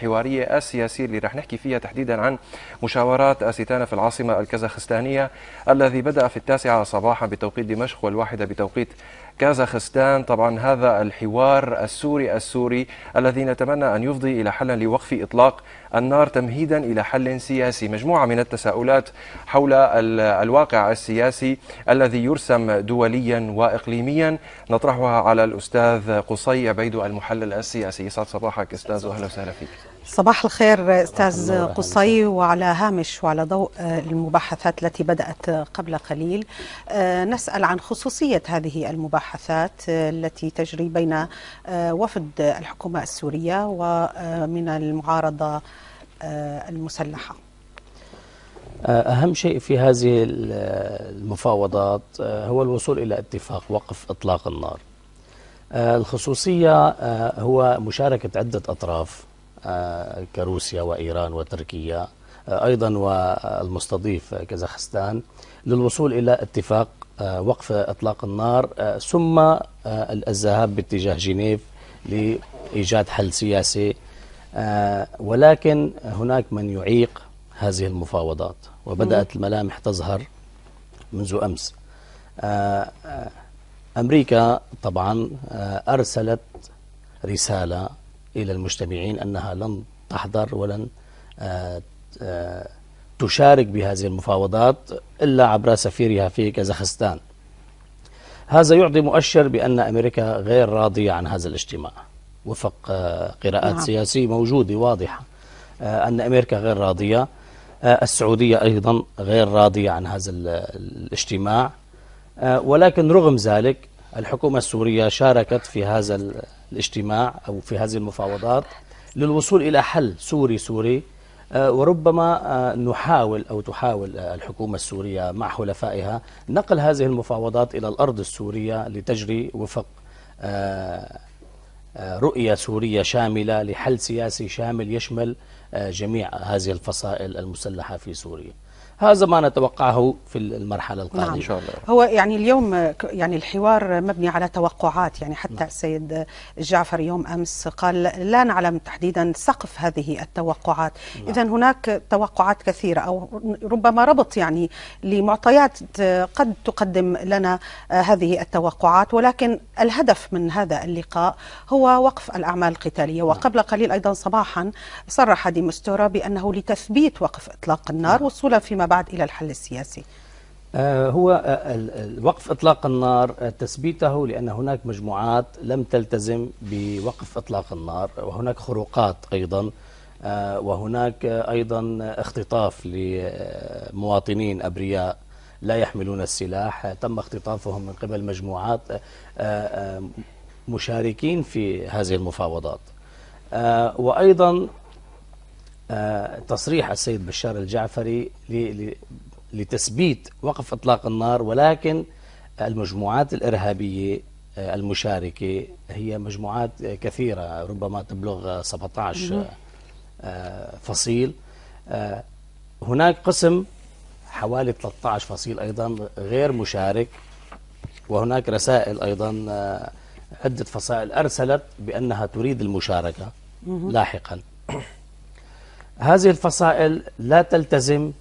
الحوارية السياسية اللي رح نحكي فيها تحديدا عن مشاورات أستانا في العاصمة الكازاخستانية الذي بدأ في التاسعة صباحا بتوقيت دمشق والواحدة بتوقيت كازاخستان طبعا هذا الحوار السوري السوري الذي نتمنى أن يفضي إلى حل لوقف إطلاق النار تمهيدا إلى حل سياسي مجموعة من التساؤلات حول الواقع السياسي الذي يرسم دوليا وإقليميا نطرحها على الأستاذ قصي عبيدو المحلل السياسي يسعد صباحك أستاذ وأهلا وسهلا فيك صباح الخير استاذ قصي وعلى هامش وعلى ضوء آه، المباحثات التي بدات آه، قبل قليل آه، نسال عن خصوصيه هذه المباحثات التي تجري بين وفد الحكومه السوريه ومن المعارضه المسلحه اهم شيء في هذه المفاوضات هو الوصول الى اتفاق وقف اطلاق النار الخصوصيه هو مشاركه عده اطراف آه، كروسيا وإيران وتركيا آه، أيضا والمستضيف كازاخستان للوصول إلى اتفاق آه، وقف إطلاق النار ثم الذهاب باتجاه جنيف لإيجاد حل سياسي ولكن هناك من يعيق هذه المفاوضات وبدأت الملامح تظهر منذ أمس أمريكا طبعا أرسلت رسالة إلى المجتمعين أنها لن تحضر ولن آه، آه، تشارك بهذه المفاوضات إلا عبر سفيرها في كازاخستان هذا يعطي مؤشر بأن أمريكا غير راضية عن هذا الاجتماع وفق آه، قراءات نعم. سياسية موجودة واضحة أن أمريكا غير راضية السعودية أيضا غير راضية عن هذا الاجتماع ولكن رغم ذلك الحكومة السورية شاركت في هذا الاجتماع أو في هذه المفاوضات للوصول إلى حل سوري سوري آه، وربما آه، نحاول أو تحاول آه، الحكومة السورية مع حلفائها نقل هذه المفاوضات إلى الأرض السورية لتجري وفق رؤية سورية شاملة لحل سياسي شامل يشمل جميع هذه الفصائل المسلحة في سوريا هذا ما نتوقعه في المرحلة نعم. القادمة نعم. إن شاء الله هو يعني اليوم يعني الحوار مبني على توقعات يعني حتى نعم. السيد جعفر يوم أمس قال لا نعلم تحديدا سقف هذه التوقعات نعم. إذا هناك توقعات كثيرة أو ربما ربط يعني لمعطيات قد تقدم لنا هذه التوقعات ولكن الهدف من هذا اللقاء هو وقف الأعمال القتالية نعم. وقبل قليل أيضا صباحا صرح ديمستورا بأنه لتثبيت وقف إطلاق النار نعم. وصولا فيما بعد إلى الحل السياسي آه، هو آه، وقف إطلاق النار آه، تثبيته لأن هناك مجموعات لم تلتزم بوقف إطلاق النار وهناك خروقات أيضا وهناك أيضا اختطاف لمواطنين أبرياء لا يحملون السلاح تم اختطافهم من قبل مجموعات مشاركين في هذه المفاوضات وأيضا آه، تصريح السيد بشار الجعفري لتثبيت وقف إطلاق النار ولكن المجموعات الإرهابية آه، المشاركة هي مجموعات كثيرة ربما تبلغ 17 آه، فصيل هناك قسم حوالي 13 فصيل أيضا غير مشارك وهناك رسائل أيضا عدة فصائل أرسلت بأنها تريد المشاركة لاحقا هذه الفصائل لا تلتزم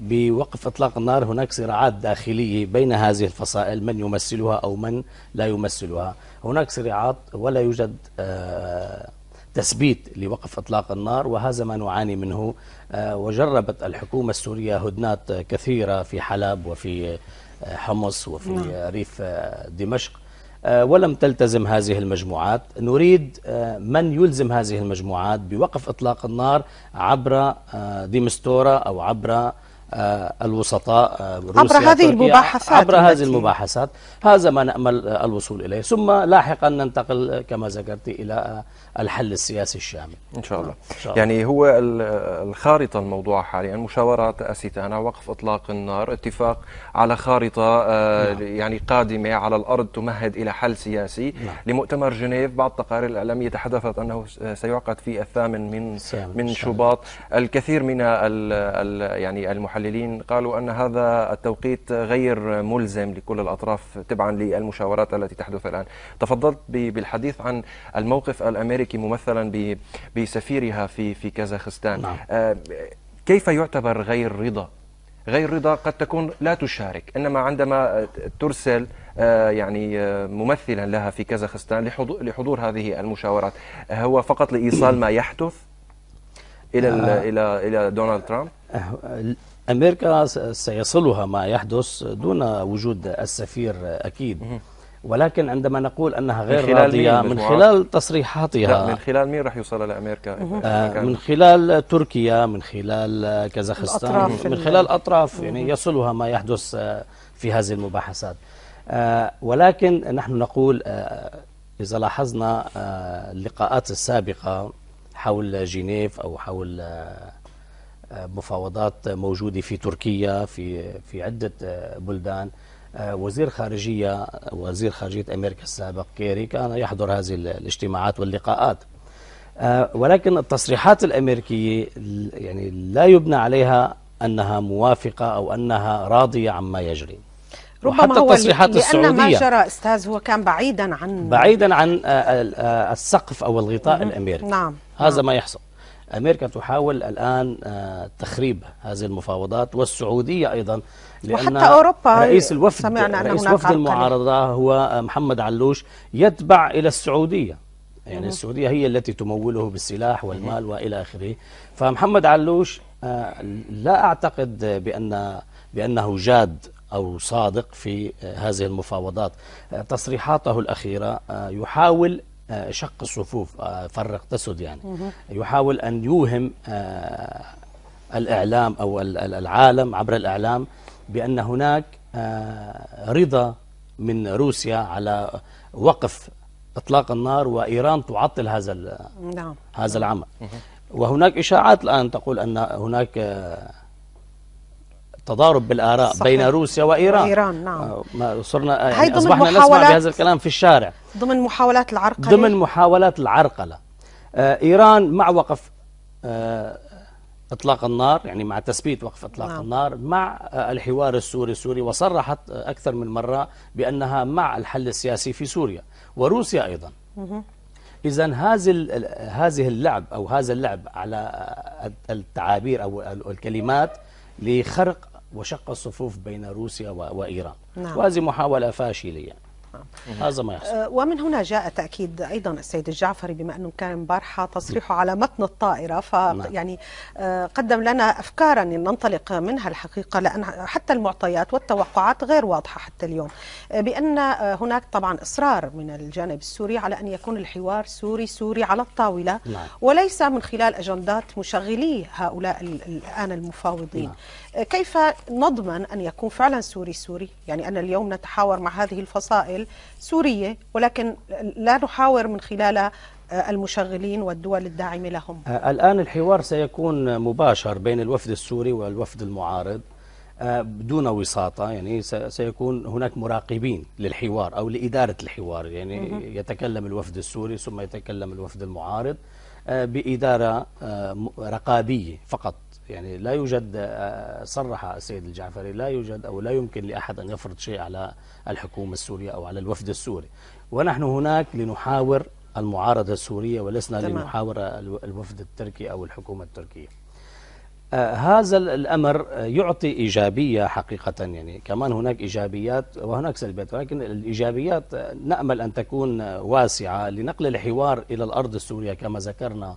بوقف إطلاق النار هناك صراعات داخلية بين هذه الفصائل من يمثلها أو من لا يمثلها هناك صراعات ولا يوجد آه، تثبيت لوقف إطلاق النار وهذا ما نعاني منه آه، وجربت الحكومة السورية هدنات كثيرة في حلب وفي آه، حمص وفي نعم. ريف دمشق آه، ولم تلتزم هذه المجموعات نريد آه، من يلزم هذه المجموعات بوقف إطلاق النار عبر آه، ديمستورا أو عبر الوسطاء روسيا عبر هذه المباحثات عبر هذه المباحثات هذا ما نأمل الوصول إليه ثم لاحقا ننتقل كما ذكرت إلى الحل السياسي الشامل إن شاء الله, نعم، إن شاء الله. يعني هو الخارطة الموضوعة حاليا مشاورات أستانا وقف إطلاق النار اتفاق على خارطة آه، نعم. يعني قادمة على الأرض تمهد إلى حل سياسي نعم. لمؤتمر جنيف بعض تقارير الإعلامية تحدثت أنه سيعقد في الثامن من سامن. من شباط الكثير من الـ الـ يعني المحللين قالوا أن هذا التوقيت غير ملزم لكل الأطراف تبعا للمشاورات التي تحدث الآن تفضلت بالحديث عن الموقف الأمريكي الامريكي ممثلا بسفيرها في في كازاخستان نعم. آه، كيف يعتبر غير رضا غير رضا قد تكون لا تشارك انما عندما ترسل آه، يعني آه، ممثلا لها في كازاخستان لحضور هذه المشاورات هو فقط لايصال ما يحدث الى الى الى دونالد ترامب امريكا سيصلها ما يحدث دون وجود السفير اكيد ولكن عندما نقول أنها غير من راضية من خلال تصريحاتها لا من خلال مين راح يوصل لأمريكا آه من خلال تركيا من خلال كازاخستان من خلال أطراف يعني يصلها ما يحدث آه، في هذه المباحثات آه ولكن نحن نقول آه إذا لاحظنا آه اللقاءات السابقة حول جنيف أو حول آه، آه، مفاوضات موجودة في تركيا في في عدة بلدان آه، وزير خارجية وزير خارجية أمريكا السابق كيري كان يحضر هذه الاجتماعات واللقاءات آه، ولكن التصريحات الأمريكية يعني لا يبنى عليها أنها موافقة أو أنها راضية عما يجري ربما حتى التصريحات لأن السعودية ما جرى أستاذ هو كان بعيدا عن بعيدا عن آه، السقف أو الغطاء الأمريكي نعم هذا نعم. ما يحصل أمريكا تحاول الآن آه، تخريب هذه المفاوضات والسعودية أيضا لأن وحتى أوروبا رئيس الوفد سمعنا أن رئيس وفد المعارضة هو آه، محمد علوش يتبع إلى السعودية يعني السعودية هي التي تموله بالسلاح والمال وإلى آخره فمحمد علوش آه، لا أعتقد بأن بأنه جاد أو صادق في هذه المفاوضات تصريحاته الأخيرة يحاول آه، شق الصفوف آه، فرق تسد يعني يحاول أن يوهم آه، الإعلام أو العالم عبر الإعلام بأن هناك رضا من روسيا على وقف إطلاق النار وإيران تعطل هذا نعم. هذا العمل وهناك إشاعات الآن تقول أن هناك تضارب بالآراء صحيح. بين روسيا وإيران إيران آه، نعم ما صرنا يعني أصبحنا نسمع بهذا الكلام في الشارع ضمن محاولات العرقلة ضمن محاولات العرقلة آه، إيران مع وقف إطلاق النار يعني مع تثبيت وقف إطلاق نعم. النار مع الحوار السوري السوري وصرحت أكثر من مرة بأنها مع الحل السياسي في سوريا وروسيا أيضا إذا هذه هذه اللعب أو هذا اللعب على التعابير أو الكلمات لخرق وشق الصفوف بين روسيا وإيران نعم. وهذه محاولة فاشلة يعني. هذا ما يحصل أه، ومن هنا جاء تأكيد أيضا السيد الجعفري بما أنه كان امبارحة تصريحه على متن الطائرة ف نعم. يعني أه، قدم لنا أفكارا ننطلق منها الحقيقة لأن حتى المعطيات والتوقعات غير واضحة حتى اليوم أه، بأن هناك طبعا إصرار من الجانب السوري على أن يكون الحوار سوري سوري على الطاولة نعم. وليس من خلال أجندات مشغلي هؤلاء الآن المفاوضين نعم. كيف نضمن أن يكون فعلا سوري سوري يعني انا اليوم نتحاور مع هذه الفصائل السورية ولكن لا نحاور من خلال آه، المشغلين والدول الداعمة لهم آه، الآن الحوار سيكون مباشر بين الوفد السوري والوفد المعارض آه، دون وساطة يعني سيكون هناك مراقبين للحوار أو لإدارة الحوار يعني يتكلم الوفد السوري ثم يتكلم الوفد المعارض بإدارة رقابية فقط يعني لا يوجد آه، صرح السيد الجعفري لا يوجد أو لا يمكن لأحد أن يفرض شيء على الحكومة السورية أو على الوفد السوري ونحن هناك لنحاور المعارضة السورية ولسنا تمام. لنحاور الوفد التركي أو الحكومة التركية آه، هذا الأمر يعطي إيجابية حقيقة يعني كمان هناك إيجابيات وهناك سلبيات ولكن الإيجابيات نأمل أن تكون واسعة لنقل الحوار إلى الأرض السورية كما ذكرنا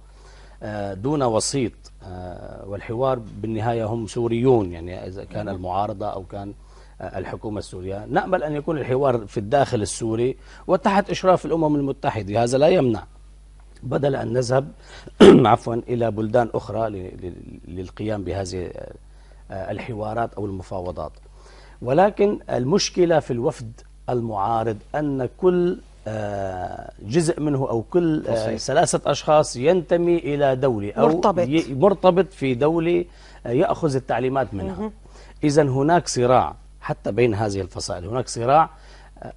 آه، دون وسيط آه، والحوار بالنهاية هم سوريون يعني إذا كان نعم. المعارضة أو كان آه، الحكومة السورية نأمل أن يكون الحوار في الداخل السوري وتحت إشراف الأمم المتحدة هذا لا يمنع بدل أن نذهب عفوا إلى بلدان أخرى للقيام بهذه الحوارات أو المفاوضات ولكن المشكلة في الوفد المعارض أن كل آه، جزء منه أو كل آه، ثلاثة أشخاص ينتمي إلى دولة أو مرتبط, مرتبط في دولة آه، يأخذ التعليمات منها إذا هناك صراع حتى بين هذه الفصائل هناك صراع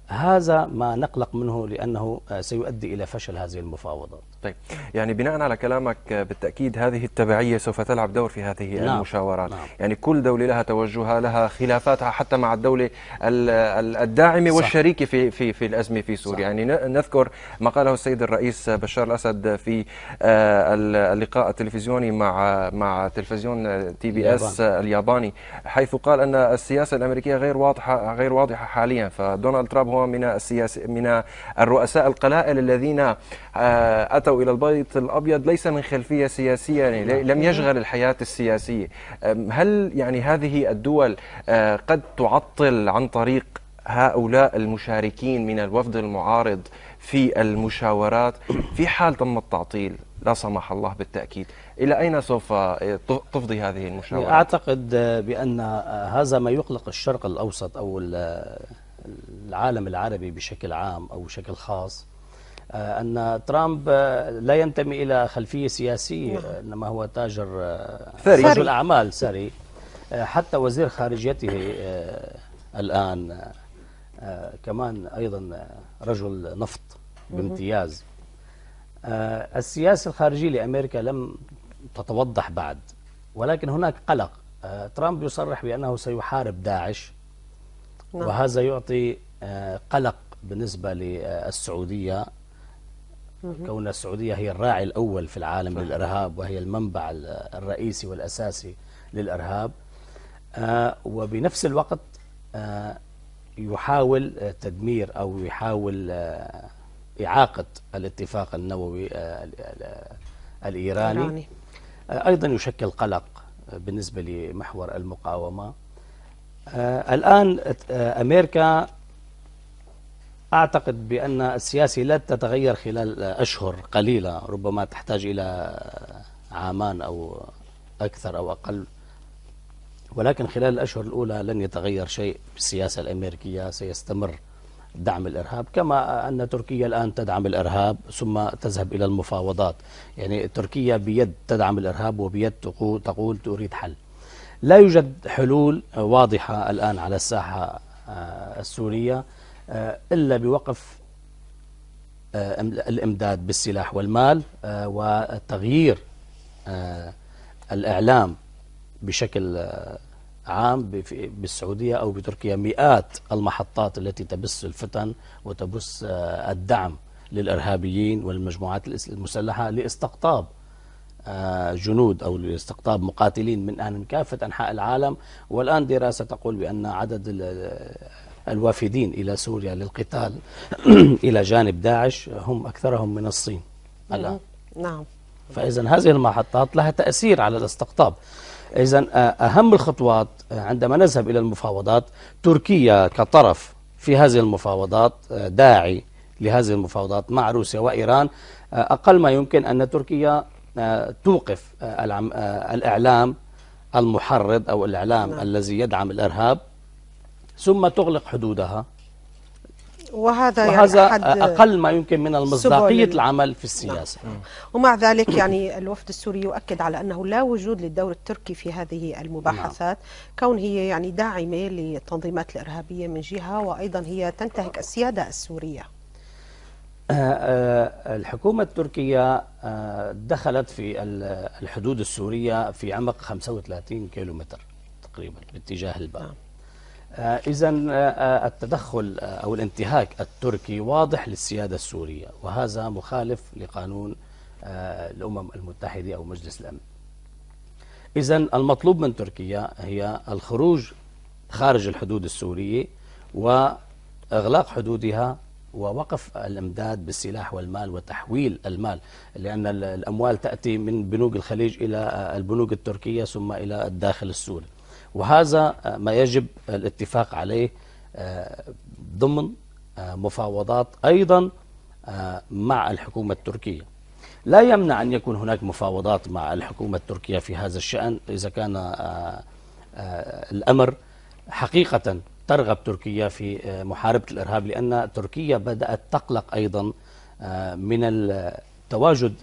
هذا ما نقلق منه لأنه آه, سيؤدي إلى فشل هذه المفاوضات طيب يعني بناء على كلامك آه، بالتأكيد هذه التبعية سوف تلعب دور في هذه نعم. المشاورات نعم. يعني كل دولة لها توجهها لها خلافاتها حتى مع الدولة الداعمة والشريكة في, في, في الأزمة في سوريا صح. يعني نذكر ما قاله السيد الرئيس بشار الأسد في آه، اللقاء التلفزيوني مع مع تلفزيون تي بي اس الياباني حيث قال أن السياسة الأمريكية غير واضحة غير واضحة حاليا فدونالد ترامب هو من السياسي من الرؤساء القلائل الذين آه، أتوا إلى البيت الأبيض ليس من خلفية سياسية يعني لم يشغل الحياة السياسية هل يعني هذه الدول آه، قد تعطل عن طريق هؤلاء المشاركين من الوفد المعارض في المشاورات في حال تم التعطيل لا سمح الله بالتأكيد إلى أين سوف آه، تفضي هذه المشاورات؟ أعتقد بأن هذا ما يقلق الشرق الأوسط أو العالم العربي بشكل عام أو بشكل خاص آه، أن ترامب آه، لا ينتمي إلى خلفية سياسية نعم. آه، إنما هو تاجر ثري رجل أعمال ثري حتى وزير خارجيته الآن كمان أيضا رجل نفط بامتياز السياسة الخارجية لأمريكا لم تتوضح بعد ولكن هناك قلق ترامب يصرح بأنه سيحارب داعش نعم. وهذا يعطي آه، قلق بالنسبة للسعودية كون السعودية هي الراعي الأول في العالم للإرهاب وهي المنبع الرئيسي والأساسي للإرهاب آه، وبنفس الوقت آه، يحاول تدمير أو يحاول إعاقة الاتفاق النووي الإيراني أيضا يشكل قلق بالنسبة لمحور المقاومة آه، الآن آه، أمريكا أعتقد بأن السياسة لا تتغير خلال أشهر قليلة ربما تحتاج إلى عامان أو أكثر أو أقل ولكن خلال الأشهر الأولى لن يتغير شيء في السياسة الأمريكية سيستمر دعم الإرهاب كما أن تركيا الآن تدعم الإرهاب ثم تذهب إلى المفاوضات يعني تركيا بيد تدعم الإرهاب وبيد تقول تريد حل لا يوجد حلول واضحة الآن على الساحة آه، السورية آه، إلا بوقف آه، الإمداد بالسلاح والمال وتغيير الإعلام بشكل عام بالسعودية أو بتركيا مئات المحطات التي تبث الفتن وتبث الدعم للإرهابيين والمجموعات المسلحة لاستقطاب جنود أو لاستقطاب مقاتلين من أهل كافة أنحاء العالم والآن دراسة تقول بأن عدد الوافدين إلى سوريا للقتال إلى جانب داعش هم أكثرهم من الصين الآن نعم فإذا هذه المحطات لها تأثير على الاستقطاب إذا أهم الخطوات عندما نذهب إلى المفاوضات تركيا كطرف في هذه المفاوضات داعي لهذه المفاوضات مع روسيا وإيران أقل ما يمكن أن تركيا توقف آه، آه، الإعلام المحرض أو الإعلام نعم. الذي يدعم الإرهاب ثم تغلق حدودها وهذا, يعني وهذا يعني أقل ما يمكن من المصداقية العمل في نعم. السياسة نعم. ومع ذلك يعني الوفد السوري يؤكد على أنه لا وجود للدور التركي في هذه المباحثات نعم. كون هي يعني داعمة للتنظيمات الإرهابية من جهة وأيضا هي تنتهك السيادة السورية آه، آه، الحكومة التركية آه، دخلت في الحدود السورية في عمق 35 كيلومتر تقريبا باتجاه الباب نعم. إذا التدخل أو الانتهاك التركي واضح للسيادة السورية وهذا مخالف لقانون الأمم المتحدة أو مجلس الأمن إذا المطلوب من تركيا هي الخروج خارج الحدود السورية وإغلاق حدودها ووقف الامداد بالسلاح والمال وتحويل المال لان الاموال تاتي من بنوك الخليج الى آه، البنوك التركيه ثم الى الداخل السوري وهذا آه، ما يجب الاتفاق عليه آه، ضمن مفاوضات ايضا مع الحكومه التركيه لا يمنع ان يكون هناك مفاوضات مع الحكومه التركيه في هذا الشان اذا كان الامر حقيقه ترغب تركيا في آه، محاربة الإرهاب لأن تركيا بدأت تقلق أيضا آه، من التواجد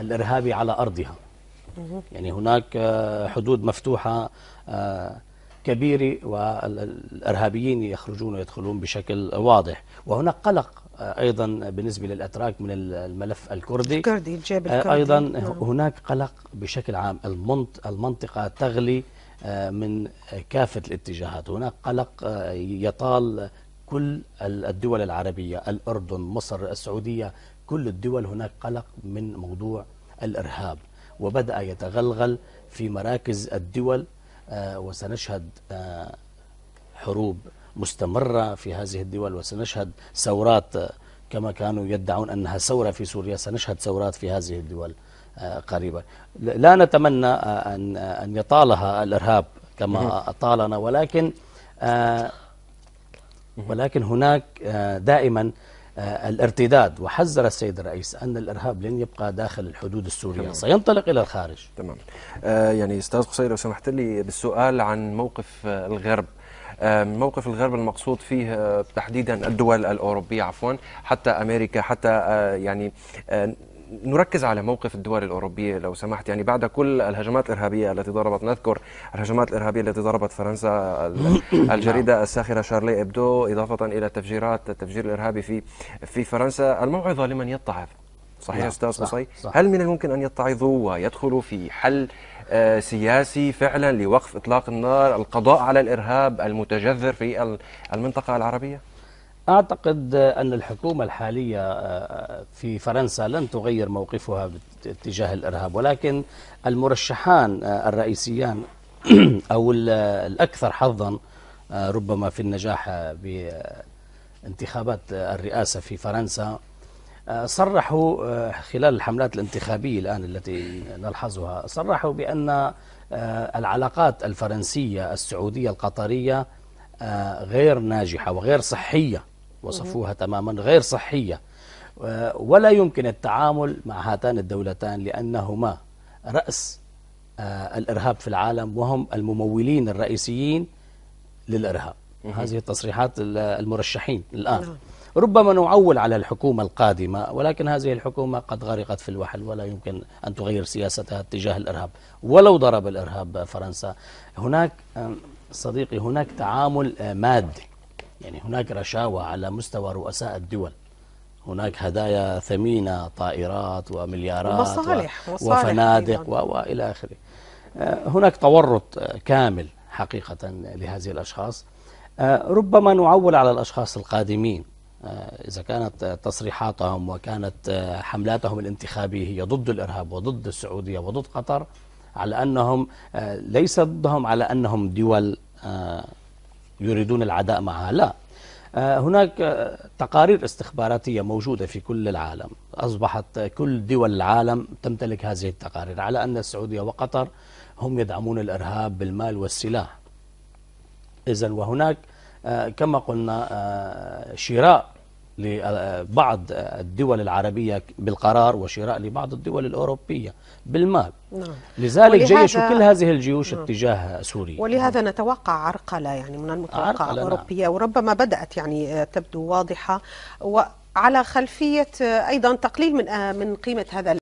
الإرهابي على أرضها يعني هناك آه، حدود مفتوحة كبيرة والإرهابيين يخرجون ويدخلون بشكل واضح وهناك قلق أيضا بالنسبة للأتراك من الملف الكردي الكردي الجبل الكردي أيضا نعم. هناك قلق بشكل عام المنطقة تغلي آه، من كافة الاتجاهات هناك قلق آه، يطال كل الدول العربية الأردن مصر السعودية كل الدول هناك قلق من موضوع الإرهاب وبدأ يتغلغل في مراكز الدول آه، وسنشهد حروب مستمرة في هذه الدول وسنشهد ثورات كما كانوا يدعون أنها ثورة في سوريا سنشهد ثورات في هذه الدول آه، قريبا لا نتمنى آه، أن, أن يطالها الإرهاب كما أطالنا ولكن آه، ولكن هناك دائما الارتداد وحذر السيد الرئيس أن الإرهاب لن يبقى داخل الحدود السورية تمام. سينطلق إلى الخارج تمام آه يعني أستاذ قصير لو سمحت لي بالسؤال عن موقف الغرب موقف الغرب المقصود فيه تحديدا الدول الأوروبية عفوا حتى أمريكا حتى يعني نركز على موقف الدول الأوروبية لو سمحت يعني بعد كل الهجمات الإرهابية التي ضربت نذكر الهجمات الإرهابية التي ضربت فرنسا نعم. الجريدة الساخرة شارلي إبدو إضافة إلى التفجيرات التفجير الإرهابي في في فرنسا الموعظة لمن يتعظ صحيح نعم. أستاذ قصي هل من الممكن أن يتعظوا ويدخلوا في حل آه، سياسي فعلا لوقف إطلاق النار القضاء على الإرهاب المتجذر في المنطقة العربية؟ أعتقد أن الحكومة الحالية آه، في فرنسا لن تغير موقفها باتجاه الإرهاب ولكن المرشحان آه، الرئيسيان أو آه، الأكثر حظا ربما في النجاح بانتخابات الرئاسة في فرنسا صرحوا خلال الحملات الانتخابية الآن التي نلحظها صرحوا بأن العلاقات الفرنسية السعودية القطرية غير ناجحة وغير صحية وصفوها تماما غير صحية ولا يمكن التعامل مع هاتان الدولتان لأنهما رأس آه، الإرهاب في العالم وهم الممولين الرئيسيين للإرهاب هذه التصريحات المرشحين الآن نعم. ربما نعول على الحكومة القادمة ولكن هذه الحكومة قد غرقت في الوحل ولا يمكن أن تغير سياستها تجاه الإرهاب ولو ضرب الإرهاب فرنسا هناك صديقي هناك تعامل آه، مادي يعني هناك رشاوى على مستوى رؤساء الدول هناك هدايا ثمينة طائرات ومليارات ومصالح وصالح وفنادق وإلى آخره آه، هناك تورط آه، كامل حقيقة لهذه الأشخاص آه، ربما نعول على الأشخاص القادمين إذا كانت تصريحاتهم وكانت حملاتهم الانتخابية هي ضد الإرهاب وضد السعودية وضد قطر على أنهم ليس ضدهم على أنهم دول يريدون العداء معها لا آه، هناك تقارير استخباراتية موجودة في كل العالم أصبحت كل دول العالم تمتلك هذه التقارير على أن السعودية وقطر هم يدعمون الإرهاب بالمال والسلاح إذا وهناك آه، كما قلنا آه، شراء لبعض الدول العربية بالقرار وشراء لبعض الدول الأوروبية بالمال نعم. لذلك جيشوا كل هذه الجيوش نعم. اتجاه سوريا ولهذا نعم. نتوقع عرقلة يعني من المتوقع أوروبية نعم. وربما بدأت يعني آه، تبدو واضحة وعلى خلفية آه، أيضا تقليل من آه، من قيمة هذا